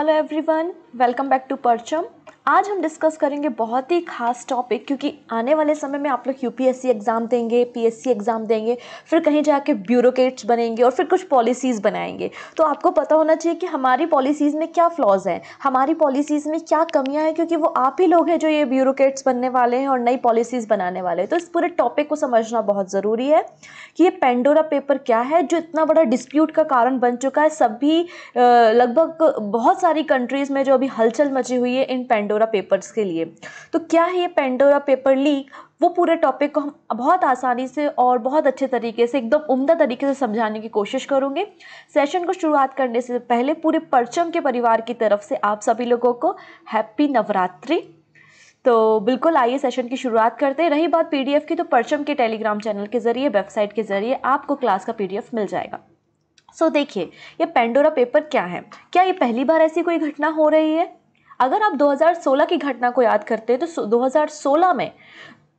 Hello everyone, welcome back to Parcham आज हम discuss करेंगे बहुत ही खास टॉपिक क्योंकि आने वाले समय में आप लोग यूपीएससी एग्ज़ाम देंगे पीएससी एग्ज़ाम देंगे फिर कहीं जाके ब्यूरोक्रेट्स बनेंगे और फिर कुछ पॉलिसीज़ बनाएंगे तो आपको पता होना चाहिए कि हमारी पॉलिसीज़ में क्या फ्लॉज हैं हमारी पॉलिसीज़ में क्या कमियाँ हैं क्योंकि वो आप ही लोग हैं जो ये ब्यूरोक्रेट्स बनने वाले हैं और नई पॉलिसीज़ बनाने वाले हैं तो इस पूरे टॉपिक को समझना बहुत ज़रूरी है कि ये पेंडोरा पेपर क्या है जो इतना बड़ा डिस्प्यूट का कारण बन चुका है सभी लगभग बहुत सारी कंट्रीज़ में जो अभी हलचल मची हुई है इन पेंडोरा पेपर्स के लिए तो क्या है ये पेंडोरा पेपर लीक वो पूरे टॉपिक को हम बहुत आसानी से और बहुत अच्छे तरीके से एकदम उम्दा तरीके से समझाने की कोशिश करूँगे सेशन को शुरुआत करने से पहले पूरे परचम के परिवार की तरफ से आप सभी लोगों को हैप्पी नवरात्रि तो बिल्कुल आइए सेशन की शुरुआत करते हैं रही बात पीडीएफ की तो परचम के टेलीग्राम चैनल के ज़रिए वेबसाइट के ज़रिए आपको क्लास का पीडीएफ मिल जाएगा सो so, देखिए ये पेंडोरा पेपर क्या है क्या ये पहली बार ऐसी कोई घटना हो रही है अगर आप 2016 की घटना को याद करते हैं तो 2016 में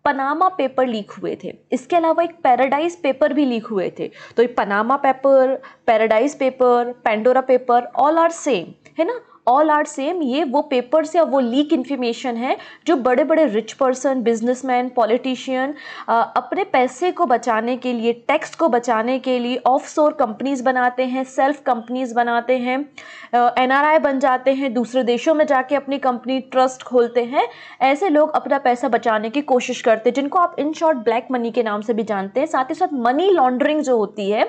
पनामा पेपर लीक हुए थे इसके अलावा एक पैराडाइज पेपर भी लीक हुए थे तो ये Panama paper Paradise paper Pandora paper all are same है ना ऑल आर सेम ये वो पेपर्स या वो लीक इन्फॉर्मेशन है जो बड़े बड़े रिच पर्सन बिजनेसमैन पॉलिटिशियन अपने पैसे को बचाने के लिए टैक्स को बचाने के लिए ऑफशोर कंपनीज बनाते हैं सेल्फ कंपनीज बनाते हैं एनआरआई बन जाते हैं दूसरे देशों में जाके अपनी कंपनी ट्रस्ट खोलते हैं ऐसे लोग अपना पैसा बचाने की कोशिश करते हैं जिनको आप इन शॉर्ट ब्लैक मनी के नाम से भी जानते हैं साथ ही साथ मनी लॉन्ड्रिंग जो होती है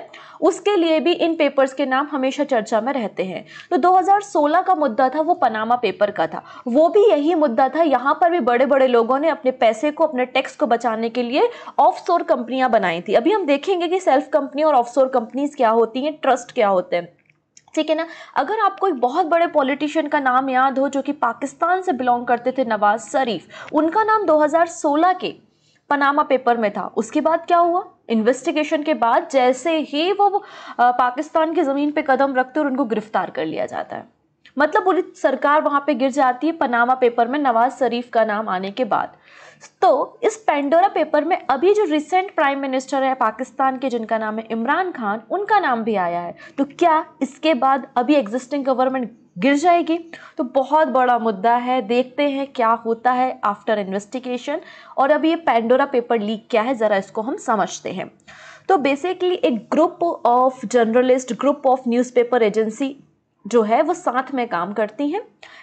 उसके लिए भी इन पेपर्स के नाम हमेशा चर्चा में रहते हैं तो सोलह का मुद्दा मुद्दा था वो पनामा पेपर का था वो भी यही मुद्दा था यहाँ पर भी बड़े बड़े लोगों ने अपने पैसे को अपने टैक्स को बचाने के लिए ऑफशोर कंपनियां बनाई थी अभी हम देखेंगे कि सेल्फ कंपनी और ऑफशोर कंपनीज क्या होती हैं ट्रस्ट क्या होते हैं ठीक है ना अगर आपको एक बहुत बड़े पॉलिटिशियन का नाम याद हो जो कि पाकिस्तान से बिलोंग करते थे नवाज शरीफ उनका नाम 2016 के पनामा पेपर में था उसके बाद क्या हुआ इन्वेस्टिगेशन के बाद जैसे ही वो पाकिस्तान की ज़मीन पे कदम रखते और उनको गिरफ्तार कर लिया जाता है मतलब पूरी सरकार वहाँ पे गिर जाती है पनामा पेपर में नवाज शरीफ का नाम आने के बाद तो इस पेंडोरा पेपर में अभी जो रिसेंट प्राइम मिनिस्टर है पाकिस्तान के जिनका नाम है इमरान खान उनका नाम भी आया है तो क्या इसके बाद अभी एग्जिस्टिंग गवर्नमेंट गिर जाएगी तो बहुत बड़ा मुद्दा है देखते हैं क्या होता है आफ्टर इन्वेस्टिगेशन और अभी ये पेंडोरा पेपर लीक क्या है ज़रा इसको हम समझते हैं तो बेसिकली एक group of journalist group of newspaper agency जो है वो साथ में काम करती हैं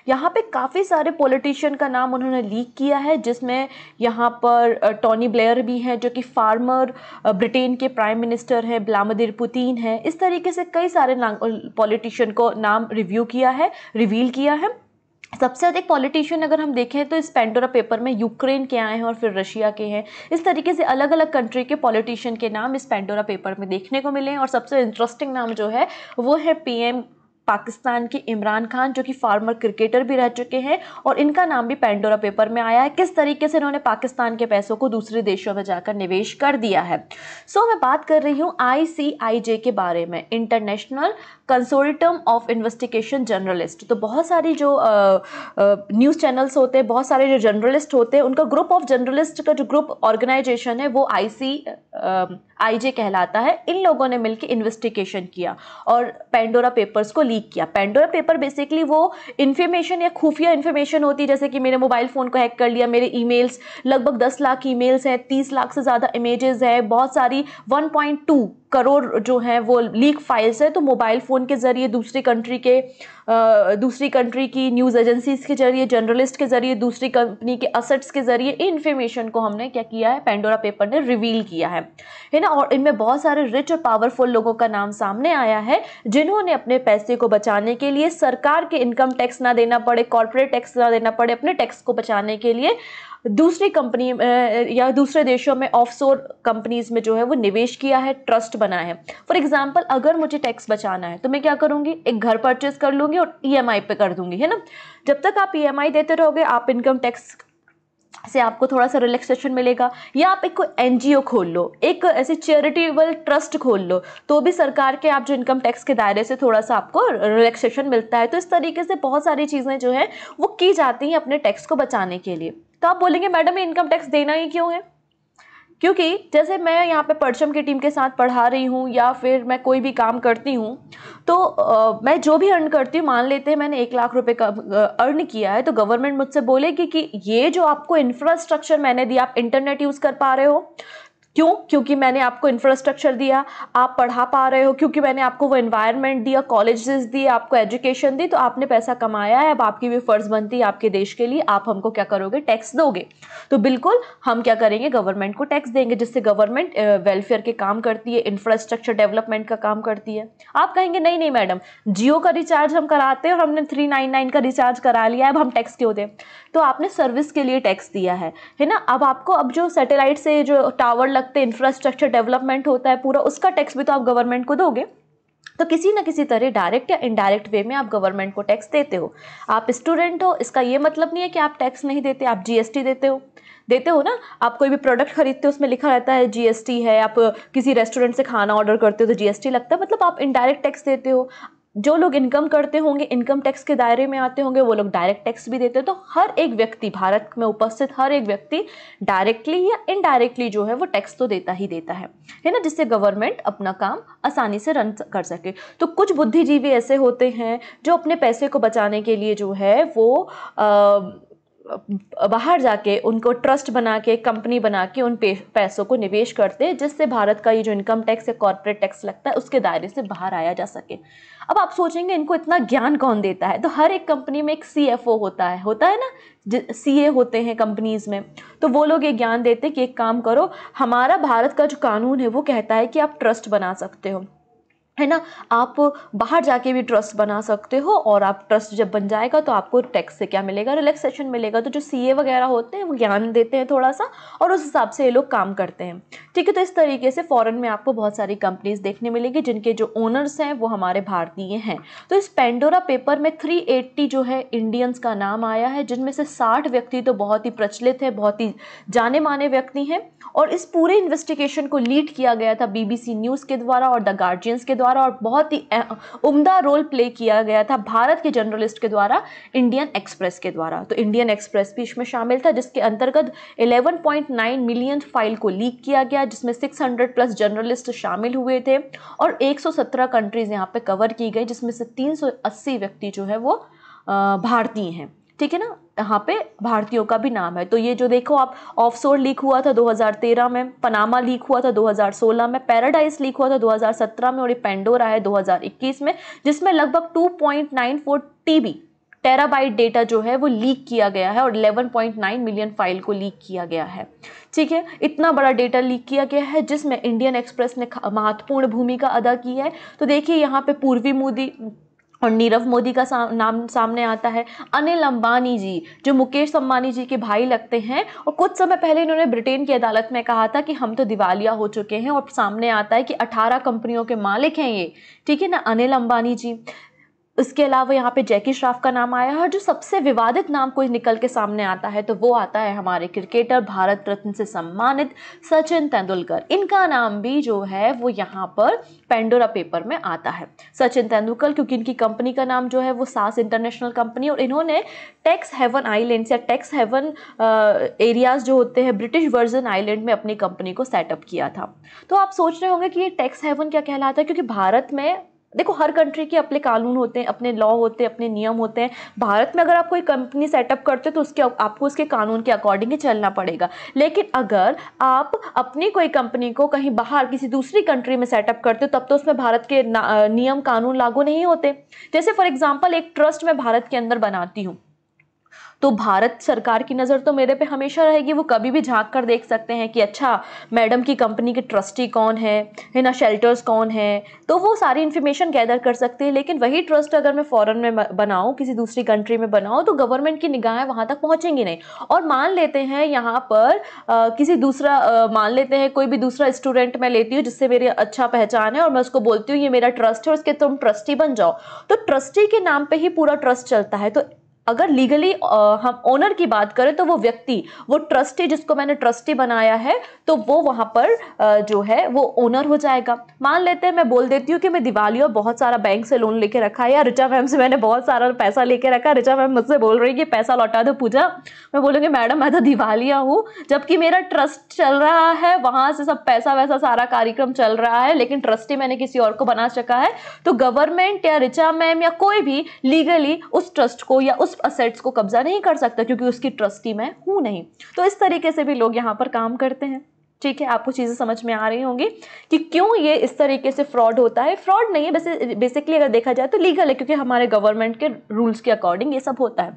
यहाँ पे काफ़ी सारे पॉलिटिशियन का नाम उन्होंने लीक किया है जिसमें यहाँ पर टॉनी ब्लेयर भी हैं जो कि फार्मर ब्रिटेन के प्राइम मिनिस्टर हैं ब्लामदिर पुतिन हैं इस तरीके से कई सारे पॉलिटिशियन को नाम रिव्यू किया है रिवील किया है सबसे अधिक पॉलिटिशियन अगर हम देखें तो इस पेंडोरा पेपर में यूक्रेन के आए हैं और फिर रशिया के हैं इस तरीके से अलग अलग कंट्री के पॉलिटिशियन के नाम इस पेंडोरा पेपर में देखने को मिले हैं और सबसे इंटरेस्टिंग नाम जो है वो है पीएम पाकिस्तान के इमरान खान जो कि फार्मर क्रिकेटर भी रह चुके हैं और इनका नाम भी पेंडोरा पेपर में आया है किस तरीके से इन्होंने पाकिस्तान के पैसों को दूसरे देशों में जाकर निवेश कर दिया है सो so, मैं बात कर रही हूँ आई के बारे में international consortium of investigation journalist तो बहुत सारी जो न्यूज़ चैनल्स होते हैं बहुत सारे जो जर्नलिस्ट होते हैं उनका ग्रुप ऑफ जर्नलिस्ट का जो ग्रुप ऑर्गेनाइजेशन है वो आई आईजे कहलाता है इन लोगों ने मिलकर इन्वेस्टिगेशन किया और पेंडोरा पेपर्स को लीक किया पेंडोरा पेपर बेसिकली वो इन्फॉर्मेशन या खुफिया इन्फॉर्मेशन होती है जैसे कि मेरे मोबाइल फ़ोन को हैक कर लिया मेरे ईमेल्स लगभग दस लाख ईमेल्स हैं तीस लाख से ज़्यादा इमेजेस हैं बहुत सारी 1.2 करोड़ जो हैं वो लीक फाइल्स हैं तो मोबाइल फ़ोन के ज़रिए दूसरी कंट्री के दूसरी कंट्री की न्यूज़ एजेंसीज़ के ज़रिए जर्नलिस्ट के ज़रिए दूसरी कंपनी के असेट्स के ज़रिए इन इन्फॉर्मेशन को हमने क्या किया है पेंडोरा पेपर ने रिवील किया है है ना और इनमें बहुत सारे रिच और पावरफुल लोगों का नाम सामने आया है जिन्होंने अपने पैसे को बचाने के लिए सरकार के इनकम टैक्स ना देना पड़े कॉरपोरेट टैक्स ना देना पड़े अपने टैक्स को बचाने के लिए दूसरी कंपनी या दूसरे देशों में ऑफशोर कंपनीज में जो है वो निवेश किया है ट्रस्ट बना है फॉर एग्जाम्पल अगर मुझे टैक्स बचाना है तो मैं क्या करूंगी एक घर परचेज कर लूंगी और ई e पे कर दूंगी है ना जब तक आप ई e देते रहोगे आप इनकम टैक्स से आपको थोड़ा सा रिलैक्सेशन मिलेगा या आप एक कोई एन खोल लो एक ऐसे चैरिटेबल ट्रस्ट खोल लो तो भी सरकार के आप जो इनकम टैक्स के दायरे से थोड़ा सा आपको रिलैक्सेशन मिलता है तो इस तरीके से बहुत सारी चीज़ें जो है वो की जाती हैं अपने टैक्स को बचाने के लिए तो आप बोलेंगे मैडम ये इनकम टैक्स देना ही क्यों है क्योंकि जैसे मैं यहाँ पे परचम की टीम के साथ पढ़ा रही हूँ या फिर मैं कोई भी काम करती हूँ तो आ, मैं जो भी अर्न करती हूँ मान लेते हैं मैंने एक लाख रुपए का अर्न किया है तो गवर्नमेंट मुझसे बोलेगी कि, कि ये जो आपको इंफ्रास्ट्रक्चर मैंने दिया आप इंटरनेट यूज़ कर पा रहे हो क्यों क्योंकि मैंने आपको इंफ्रास्ट्रक्चर दिया आप पढ़ा पा रहे हो क्योंकि मैंने आपको वो इन्वायरमेंट दिया कॉलेजेस दिए आपको एजुकेशन दी तो आपने पैसा कमाया है अब आपकी भी फ़र्ज़ बनती है आपके देश के लिए आप हमको क्या करोगे टैक्स दोगे तो बिल्कुल हम क्या करेंगे गवर्नमेंट को टैक्स देंगे जिससे गवर्नमेंट वेलफेयर के काम करती है इंफ्रास्ट्रक्चर डेवलपमेंट का काम करती है आप कहेंगे नहीं नहीं मैडम जियो का रिचार्ज हम कराते हैं और हमने थ्री नाइन नाइन का रिचार्ज करा लिया है अब हम टैक्स क्यों दें तो आपने सर्विस के लिए टैक्स दिया है ना अब आपको अब जो सेटेलाइट से जो टावर अलग से इंफ्रास्ट्रक्चर डेवलपमेंट होता है पूरा उसका टैक्स भी तो आप गवर्नमेंट को दोगे तो किसी ना किसी तरह डायरेक्ट या इनडायरेक्ट वे में आप गवर्नमेंट को टैक्स देते हो आप स्टूडेंट हो इसका ये मतलब नहीं है कि आप टैक्स नहीं देते आप जीएसटी देते हो देते हो ना आप कोई भी प्रोडक्ट खरीदते हो उसमें लिखा रहता है जीएसटी है आप किसी रेस्टोरेंट से खाना ऑर्डर करते हो तो जीएसटी लगता है मतलब आप इनडायरेक्ट टैक्स देते हो जो लोग इनकम करते होंगे इनकम टैक्स के दायरे में आते होंगे वो लोग डायरेक्ट टैक्स भी देते हैं तो हर एक व्यक्ति भारत में उपस्थित हर एक व्यक्ति डायरेक्टली या इनडायरेक्टली जो है वो टैक्स तो देता ही देता है है ना जिससे गवर्नमेंट अपना काम आसानी से रन कर सके तो कुछ बुद्धिजीवी ऐसे होते हैं जो अपने पैसे को बचाने के लिए जो है वो आ, बाहर जाके उनको ट्रस्ट बना के कंपनी बना के उन पैसों को निवेश करते हैं जिससे भारत का ये जो इनकम टैक्स या कॉरपोरेट टैक्स लगता है उसके दायरे से बाहर आया जा सके अब आप सोचेंगे इनको इतना ज्ञान कौन देता है तो हर एक कंपनी में एक सी होता है होता है ना सी होते हैं कंपनीज़ में तो वो लोग ये ज्ञान देते हैं कि एक काम करो हमारा भारत का जो कानून है वो कहता है कि आप ट्रस्ट बना सकते हो है ना आप बाहर जाके भी ट्रस्ट बना सकते हो और आप ट्रस्ट जब बन जाएगा तो आपको टैक्स से क्या मिलेगा रिलैक्सेशन मिलेगा तो जो सीए वगैरह होते हैं वो ज्ञान देते हैं थोड़ा सा और उस हिसाब से ये लोग काम करते हैं ठीक है तो इस तरीके से फ़ॉरन में आपको बहुत सारी कंपनीज़ देखने मिलेगी जिनके जो ओनर्स हैं वो हमारे भारतीय हैं तो इस पेंडोरा पेपर में थ्री जो है इंडियंस का नाम आया है जिनमें से साठ व्यक्ति तो बहुत ही प्रचलित है बहुत ही जाने माने व्यक्ति हैं और इस पूरे इन्वेस्टिगेशन को लीड किया गया था बीबीसी न्यूज़ के द्वारा और द गार्जियंस के द्वारा और बहुत ही उम्दा रोल प्ले किया गया था भारत के जर्नलिस्ट के द्वारा इंडियन एक्सप्रेस के द्वारा तो इंडियन एक्सप्रेस भी इसमें शामिल था जिसके अंतर्गत 11.9 मिलियन फाइल को लीक किया गया जिसमें 600 प्लस जर्नलिस्ट शामिल हुए थे और 117 कंट्रीज़ यहाँ पे कवर की गई जिसमें से 380 व्यक्ति जो है वो भारतीय हैं ठीक है ना यहाँ पे भारतीयों का भी नाम है तो ये जो देखो आप ऑफशोर लीक हुआ था 2013 में पनामा लीक हुआ था 2016 में पैराडाइज लीक हुआ था 2017 में और ये पेंडोरा है 2021 में जिसमें लगभग 2.94 टीबी टेराबाइट डेटा जो है वो लीक किया गया है और 11.9 मिलियन फाइल को लीक किया गया है ठीक है इतना बड़ा डेटा लीक किया गया है जिसमें इंडियन एक्सप्रेस ने महत्वपूर्ण भूमिका अदा की है तो देखिए यहाँ पे पूर्वी मोदी और नीरव मोदी का साम, नाम सामने आता है अनिल अंबानी जी जो मुकेश अंबानी जी के भाई लगते हैं और कुछ समय पहले इन्होंने ब्रिटेन की अदालत में कहा था कि हम तो दिवालिया हो चुके हैं और सामने आता है कि 18 कंपनियों के मालिक हैं ये ठीक है ना अनिल अंबानी जी इसके अलावा यहाँ पे जैकी श्राफ का नाम आया है और जो सबसे विवादित नाम कोई निकल के सामने आता है तो वो आता है हमारे क्रिकेटर भारत रत्न से सम्मानित सचिन तेंदुलकर इनका नाम भी जो है वो यहाँ पर पेंडोरा पेपर में आता है सचिन तेंदुलकर क्योंकि इनकी कंपनी का नाम जो है वो सास इंटरनेशनल कंपनी और इन्होंने टैक्स हेवन आईलैंड या टैक्स हेवन एरियाज जो होते हैं ब्रिटिश वर्जन आईलैंड में अपनी कंपनी को सेटअप किया था तो आप सोच रहे होंगे कि ये टैक्स हेवन क्या कहलाता है क्योंकि भारत में देखो हर कंट्री के अपने कानून होते हैं अपने लॉ होते हैं अपने नियम होते हैं भारत में अगर आप कोई कंपनी सेटअप करते हो तो उसके आपको उसके कानून के अकॉर्डिंग ही चलना पड़ेगा लेकिन अगर आप अपनी कोई कंपनी को कहीं बाहर किसी दूसरी कंट्री में सेटअप करते हो तब तो उसमें भारत के नियम कानून लागू नहीं होते जैसे फॉर एग्जाम्पल एक ट्रस्ट मैं भारत के अंदर बनाती हूँ तो भारत सरकार की नज़र तो मेरे पे हमेशा रहेगी वो कभी भी झांक कर देख सकते हैं कि अच्छा मैडम की कंपनी के ट्रस्टी कौन है है ना शेल्टर्स कौन है तो वो सारी इन्फॉर्मेशन गैदर कर सकते हैं लेकिन वही ट्रस्ट अगर मैं फ़ॉरन में बनाऊँ किसी दूसरी कंट्री में बनाऊँ तो गवर्नमेंट की निगाहें वहाँ तक पहुँचेंगी नहीं और मान लेते हैं यहाँ पर आ, किसी दूसरा आ, मान लेते हैं कोई भी दूसरा स्टूडेंट मैं लेती हूँ जिससे मेरी अच्छा पहचान है और मैं उसको बोलती हूँ ये मेरा ट्रस्ट है उसके तुम ट्रस्टी बन जाओ तो ट्रस्टी के नाम पर ही पूरा ट्रस्ट चलता है तो अगर लीगली हम ओनर की बात करें तो वो व्यक्ति वो ट्रस्टी जिसको मैंने ट्रस्टी बनाया है तो वो वहाँ पर जो है वो ओनर हो जाएगा मान लेते हैं मैं बोल देती हूँ कि मैं दिवाली और बहुत सारा बैंक से लोन लेके रखा है या रिचा मैम से मैंने बहुत सारा पैसा लेके रखा है रिचा मैम मुझसे बोल रही कि पैसा लौटा दो पूजा मैं बोलूँगी मैडम मैं तो दिवालिया हूँ जबकि मेरा ट्रस्ट चल रहा है वहाँ से सब पैसा वैसा सारा कार्यक्रम चल रहा है लेकिन ट्रस्टी मैंने किसी और को बना चुका है तो गवर्नमेंट या रिचा मैम या कोई भी लीगली उस ट्रस्ट को या उस असेट्स को कब्जा नहीं कर सकता क्योंकि उसकी ट्रस्टी मैं हूँ नहीं तो इस तरीके से भी लोग यहाँ पर काम करते हैं ठीक है आपको चीज़ें समझ में आ रही होंगी कि क्यों ये इस तरीके से फ्रॉड होता है फ्रॉड नहीं है वैसे बेसिकली अगर देखा जाए तो लीगल है क्योंकि हमारे गवर्नमेंट के रूल्स के अकॉर्डिंग ये सब होता है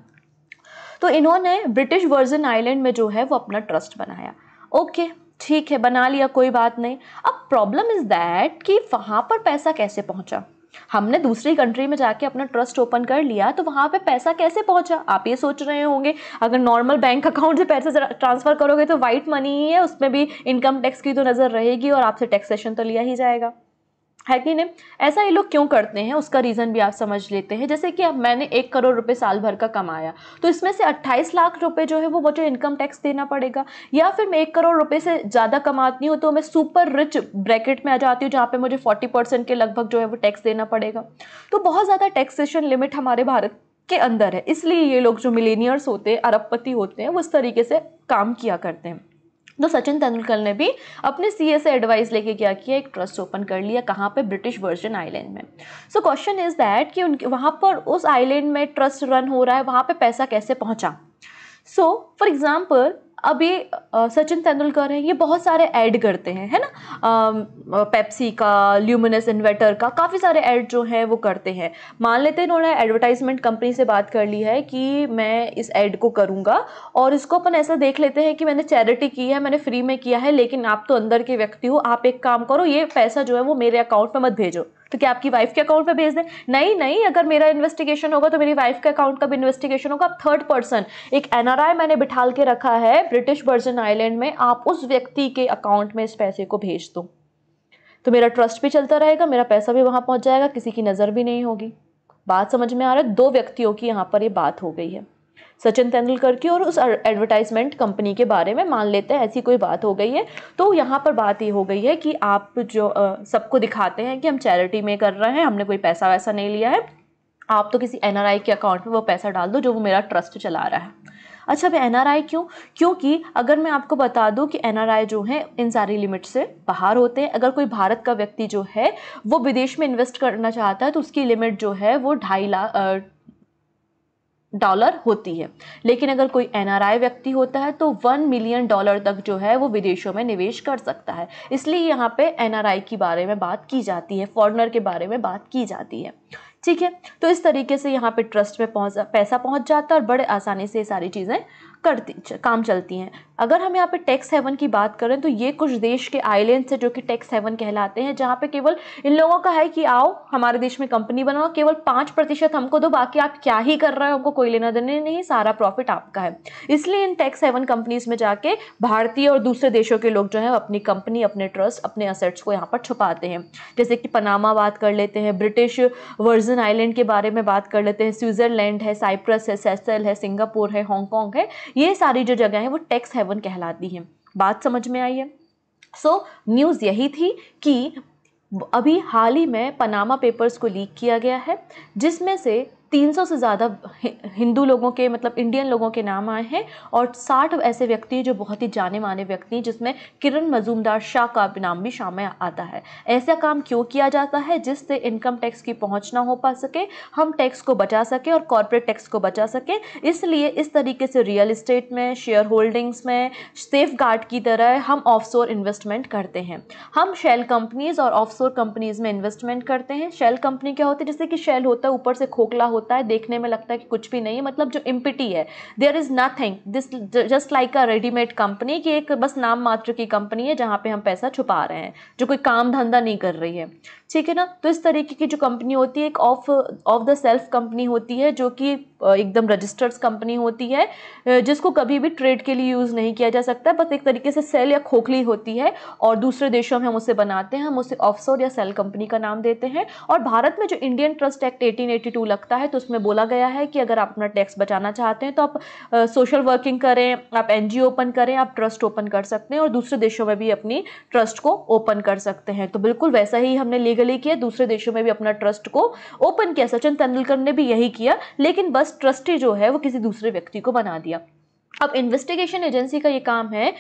तो इन्होंने ब्रिटिश वर्जन आइलैंड में जो है वो अपना ट्रस्ट बनाया ओके ठीक है बना लिया कोई बात नहीं अब प्रॉब्लम इज़ दैट कि वहाँ पर पैसा कैसे पहुँचा हमने दूसरी कंट्री में जाके अपना ट्रस्ट ओपन कर लिया तो वहाँ पे पैसा कैसे पहुँचा आप ये सोच रहे होंगे अगर नॉर्मल बैंक अकाउंट से पैसे ट्रांसफ़र करोगे तो वाइट मनी ही है उसमें भी इनकम टैक्स की तो नज़र रहेगी और आपसे टैक्सेशन तो लिया ही जाएगा है कि नहीं ऐसा ये लोग क्यों करते हैं उसका रीज़न भी आप समझ लेते हैं जैसे कि अब मैंने एक करोड़ रुपए साल भर का कमाया तो इसमें से 28 लाख रुपए जो है वो मुझे इनकम टैक्स देना पड़ेगा या फिर मैं एक करोड़ रुपए से ज़्यादा कमाती हूँ तो मैं सुपर रिच ब्रैकेट में आ जाती हूँ जहाँ पर मुझे फोर्टी के लगभग जो है वो टैक्स देना पड़ेगा तो बहुत ज़्यादा टैक्सेशन लिमिट हमारे भारत के अंदर है इसलिए ये लोग जो मिलेनियर्स होते हैं अरबपति होते हैं वो इस तरीके से काम किया करते हैं तो सचिन तेंदुलकर ने भी अपने सीए से एडवाइस लेके क्या किया एक ट्रस्ट ओपन कर लिया कहाँ पे ब्रिटिश वर्जन आइलैंड में सो क्वेश्चन इज दैट कि उनके वहाँ पर उस आइलैंड में ट्रस्ट रन हो रहा है वहाँ पे पैसा कैसे पहुँचा सो फॉर एग्जाम्पल अब ये सचिन तेंदुलकर हैं ये बहुत सारे ऐड करते हैं है ना पेप्सी का ल्यूमिनस इन्वर्टर का काफ़ी सारे ऐड जो हैं वो करते हैं मान लेते हैं इन्होंने एडवर्टाइजमेंट कंपनी से बात कर ली है कि मैं इस ऐड को करूँगा और इसको अपन ऐसा देख लेते हैं कि मैंने चैरिटी की है मैंने फ्री में किया है लेकिन आप तो अंदर के व्यक्ति हो आप एक काम करो ये पैसा जो है वो मेरे अकाउंट में मत भेजो तो क्या आपकी वाइफ के अकाउंट पर भेज दें नहीं नहीं अगर मेरा इन्वेस्टिगेशन होगा तो मेरी वाइफ के अकाउंट का भी इन्वेस्टिगेशन होगा आप थर्ड पर्सन एक एनआरआई मैंने बिठाल के रखा है ब्रिटिश वर्जन आइलैंड में आप उस व्यक्ति के अकाउंट में इस पैसे को भेज दो तो मेरा ट्रस्ट भी चलता रहेगा मेरा पैसा भी वहाँ पहुँच जाएगा किसी की नज़र भी नहीं होगी बात समझ में आ रहा है दो व्यक्तियों की यहाँ पर ये बात हो गई है सचिन तेंदुलकर की और उस एडवर्टाइजमेंट कंपनी के बारे में मान लेते हैं ऐसी कोई बात हो गई है तो यहाँ पर बात ये हो गई है कि आप जो सबको दिखाते हैं कि हम चैरिटी में कर रहे हैं हमने कोई पैसा वैसा नहीं लिया है आप तो किसी एन के अकाउंट में वो पैसा डाल दो जो वो मेरा ट्रस्ट चला रहा है अच्छा भाई एन क्यों क्योंकि अगर मैं आपको बता दूं कि एन जो है इन सारी लिमिट से बाहर होते हैं अगर कोई भारत का व्यक्ति जो है वो विदेश में इन्वेस्ट करना चाहता है तो उसकी लिमिट जो है वो ढाई लाख डॉलर होती है लेकिन अगर कोई एनआरआई व्यक्ति होता है तो वन मिलियन डॉलर तक जो है वो विदेशों में निवेश कर सकता है इसलिए यहाँ पे एनआरआई के बारे में बात की जाती है फॉरनर के बारे में बात की जाती है ठीक है तो इस तरीके से यहाँ पे ट्रस्ट में पहुँच पैसा पहुँच जाता है और बड़े आसानी से ये सारी चीज़ें करती काम चलती हैं अगर हम यहाँ पे टैक्स हेवन की बात करें तो ये कुछ देश के आइलैंड्स हैं जो कि टैक्स हेवन कहलाते हैं जहाँ पे केवल इन लोगों का है कि आओ हमारे देश में कंपनी बनाओ केवल पाँच प्रतिशत हमको दो बाकी आप क्या ही कर रहे हो हमको कोई लेना देना नहीं सारा प्रॉफिट आपका है इसलिए इन टैक्स हेवन कंपनीज में जाके भारतीय और दूसरे देशों के लोग जो है अपनी कंपनी अपने ट्रस्ट अपने असेट्स को यहाँ पर छुपाते हैं जैसे कि पनामा बात कर लेते हैं ब्रिटिश वर्जन आइलैंड के बारे में बात कर लेते हैं स्विट्ज़रलैंड है साइप्रस है सेसल है सिंगापुर है हांगकॉन्ग है ये सारी जो जगह है वो टैक्स हेवन कहलाती हैं बात समझ में आई है सो so, न्यूज़ यही थी कि अभी हाल ही में पनामा पेपर्स को लीक किया गया है जिसमें से 300 से ज़्यादा हिंदू लोगों के मतलब इंडियन लोगों के नाम आए हैं और 60 ऐसे व्यक्ति जो बहुत ही जाने माने व्यक्ति हैं जिसमें किरण मजूमदार शाह का नाम भी शामिल आता है ऐसा काम क्यों किया जाता है जिससे इनकम टैक्स की पहुँच ना हो पा सके हम टैक्स को बचा सकें और कॉरपोरेट टैक्स को बचा सकें इसलिए इस तरीके से रियल इस्टेट में शेयर होल्डिंग्स में सेफ गार्ड की तरह हम सोर इन्वेस्टमेंट करते हैं हम शेल कंपनीज और ऑफ़सोर कंपनीज में इन्वेस्टमेंट करते हैं शेल कंपनी क्या होती है जैसे कि शेल होता है ऊपर से खोखला होता होता है देखने में लगता है कि कुछ भी नहीं है मतलब जो इम्पिटी है there is nothing this just like a readymade company कि एक बस नाम मात्र की कंपनी है जहाँ पे हम पैसा छुपा रहे हैं जो कोई काम धंधा नहीं कर रही है ठीक है ना तो इस तरीके की जो कंपनी होती है एक off off the shelf company होती है जो कि एकदम रजिस्टर्ड कंपनी होती है जिसको कभी भी ट्रेड के लिए यूज़ नहीं किया जा सकता बस एक तरीके से सेल या खोखली होती है और दूसरे देशों में हम उसे बनाते हैं हम उसे ऑफसोर या सेल कंपनी का नाम देते हैं और भारत में जो इंडियन ट्रस्ट एक्ट 1882 लगता है तो उसमें बोला गया है कि अगर आप अपना टैक्स बचाना चाहते हैं तो आप सोशल वर्किंग करें आप एन ओपन करें आप ट्रस्ट ओपन कर सकते हैं और दूसरे देशों में भी अपनी ट्रस्ट को ओपन कर सकते हैं तो बिल्कुल वैसा ही हमने लीगली किया दूसरे देशों में भी अपना ट्रस्ट को ओपन किया सचिन तेंदुलकर ने भी यही किया लेकिन बस ट्रस्टी जो है वो किसी दूसरे व्यक्ति को बना दिया अब इन्वेस्टिगेशन एजेंसी का ये काम है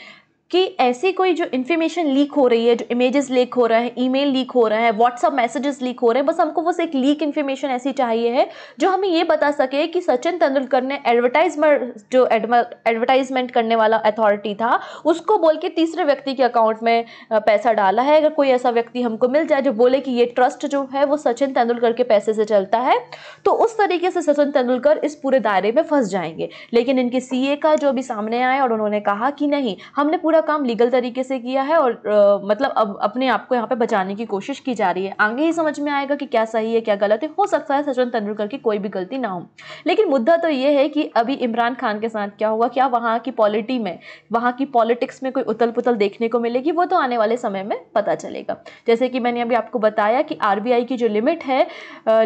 कि ऐसी कोई जो इन्फॉर्मेशन लीक हो रही है जो इमेजेस लीक हो रहे हैं ईमेल लीक हो रहे हैं व्हाट्सअप मैसेजेस लीक हो रहे हैं बस हमको बस एक लीक इन्फॉर्मेशन ऐसी चाहिए है जो हमें ये बता सके कि सचिन तेंदुलकर ने एडवर्टाइजमेंट जो एडवर्टाइजमेंट करने वाला अथॉरिटी था उसको बोल के तीसरे व्यक्ति के अकाउंट में पैसा डाला है अगर कोई ऐसा व्यक्ति हमको मिल जाए जो बोले कि ये ट्रस्ट जो है वो सचिन तेंदुलकर के पैसे से चलता है तो उस तरीके से सचिन तेंदुलकर इस पूरे दायरे में फंस जाएंगे लेकिन इनके सी का जो अभी सामने आया और उन्होंने कहा कि नहीं हमने पूरे पूरा काम लीगल तरीके से किया है और आ, मतलब अब अपने आप को यहाँ पे बचाने की कोशिश की जा रही है आगे ही समझ में आएगा कि क्या सही है क्या गलत है हो सकता है सचिन तेंदुलकर की कोई भी गलती ना हो लेकिन मुद्दा तो ये है कि अभी इमरान खान के साथ क्या हुआ क्या वहाँ की पॉलिटी में वहाँ की पॉलिटिक्स में कोई उतल पुतल देखने को मिलेगी वो तो आने वाले समय में पता चलेगा जैसे कि मैंने अभी आपको बताया कि आर की जो लिमिट है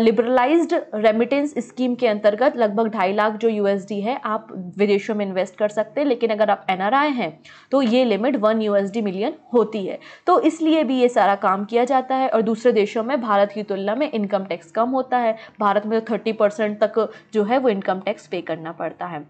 लिबरलाइज रेमिटेंस स्कीम के अंतर्गत लगभग ढाई लाख जो यूएसडी है आप विदेशों में इन्वेस्ट कर सकते हैं लेकिन अगर आप एनआरआई हैं तो ये ये लिमिट वन यूएसडी मिलियन होती है तो इसलिए भी ये सारा काम किया जाता है और दूसरे देशों में भारत की तुलना में इनकम टैक्स कम होता है भारत में तो थर्टी परसेंट तक जो है वो इनकम टैक्स पे करना पड़ता है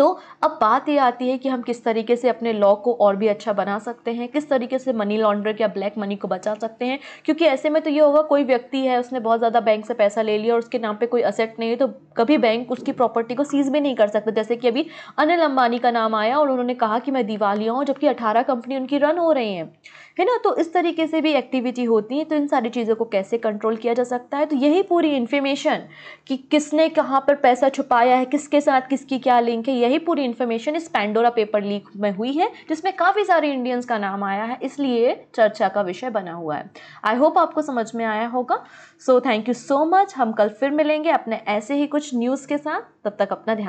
तो अब बात ये आती है कि हम किस तरीके से अपने लॉ को और भी अच्छा बना सकते हैं किस तरीके से मनी लॉन्ड्रर या ब्लैक मनी को बचा सकते हैं क्योंकि ऐसे में तो ये होगा कोई व्यक्ति है उसने बहुत ज़्यादा बैंक से पैसा ले लिया और उसके नाम पर कोई असेट नहीं है तो कभी बैंक उसकी प्रॉपर्टी को सीज भी नहीं कर सकता जैसे कि अभी अनिल अंबानी का नाम आया और उन्होंने कहा कि मैं दिवालिया हूँ जबकि अठारह कंपनी उनकी रन हो रही हैं है ना तो इस तरीके से भी एक्टिविटी होती है तो इन सारी चीज़ों को कैसे कंट्रोल किया जा सकता है तो यही पूरी इन्फॉर्मेशन कि किसने कहाँ पर पैसा छुपाया है किसके साथ किसकी क्या लिंक है यही यही पूरी इन्फॉर्मेशन इस पेंडोरा पेपर लीक में हुई है जिसमें काफ़ी सारे इंडियंस का नाम आया है इसलिए चर्चा का विषय बना हुआ है आई होप आपको समझ में आया होगा so thank you so much हम कल फिर मिलेंगे अपने ऐसे ही कुछ न्यूज़ के साथ तब तक अपना ध्यान